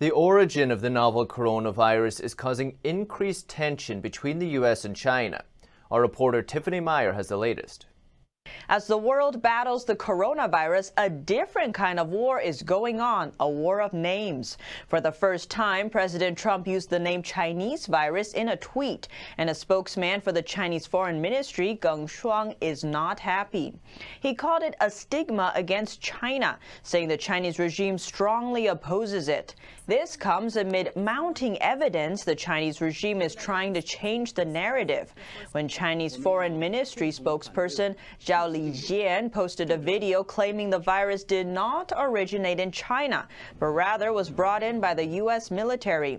The origin of the novel coronavirus is causing increased tension between the US and China. Our reporter Tiffany Meyer has the latest. As the world battles the coronavirus, a different kind of war is going on, a war of names. For the first time, President Trump used the name Chinese virus in a tweet, and a spokesman for the Chinese Foreign Ministry, Geng Shuang, is not happy. He called it a stigma against China, saying the Chinese regime strongly opposes it. This comes amid mounting evidence the Chinese regime is trying to change the narrative. When Chinese Foreign Ministry spokesperson Zhao Li Li Jian posted a video claiming the virus did not originate in China, but rather was brought in by the U.S. military.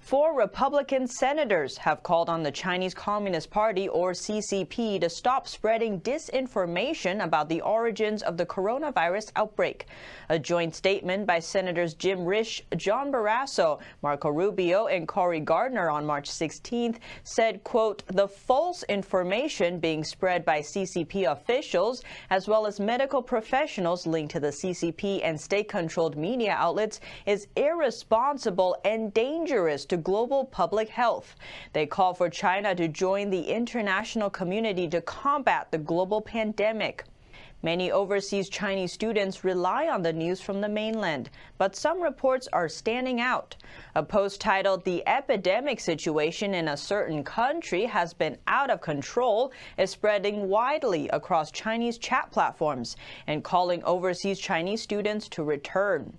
Four Republican senators have called on the Chinese Communist Party, or CCP, to stop spreading disinformation about the origins of the coronavirus outbreak. A joint statement by Senators Jim Risch, John Barrasso, Marco Rubio, and Cory Gardner on March 16th said, quote, the false information being spread by CCP officials, as well as medical professionals linked to the CCP and state-controlled media outlets, is irresponsible and dangerous to global public health. They call for China to join the international community to combat the global pandemic. Many overseas Chinese students rely on the news from the mainland, but some reports are standing out. A post titled The Epidemic Situation in a Certain Country Has Been Out of Control is spreading widely across Chinese chat platforms and calling overseas Chinese students to return.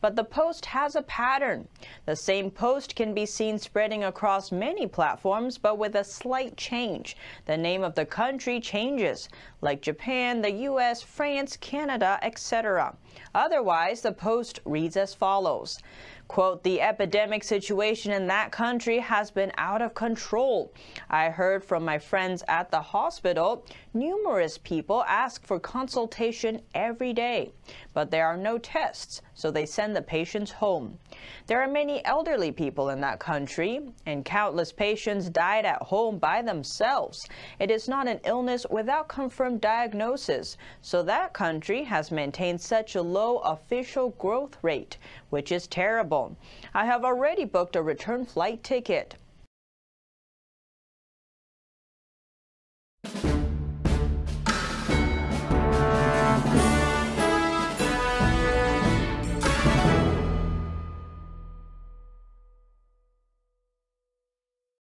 But the post has a pattern. The same post can be seen spreading across many platforms, but with a slight change. The name of the country changes, like Japan, the US, France, Canada, etc. Otherwise, the post reads as follows quote, the epidemic situation in that country has been out of control. I heard from my friends at the hospital, numerous people ask for consultation every day, but there are no tests, so they they send the patients home. There are many elderly people in that country, and countless patients died at home by themselves. It is not an illness without confirmed diagnosis, so that country has maintained such a low official growth rate, which is terrible. I have already booked a return flight ticket.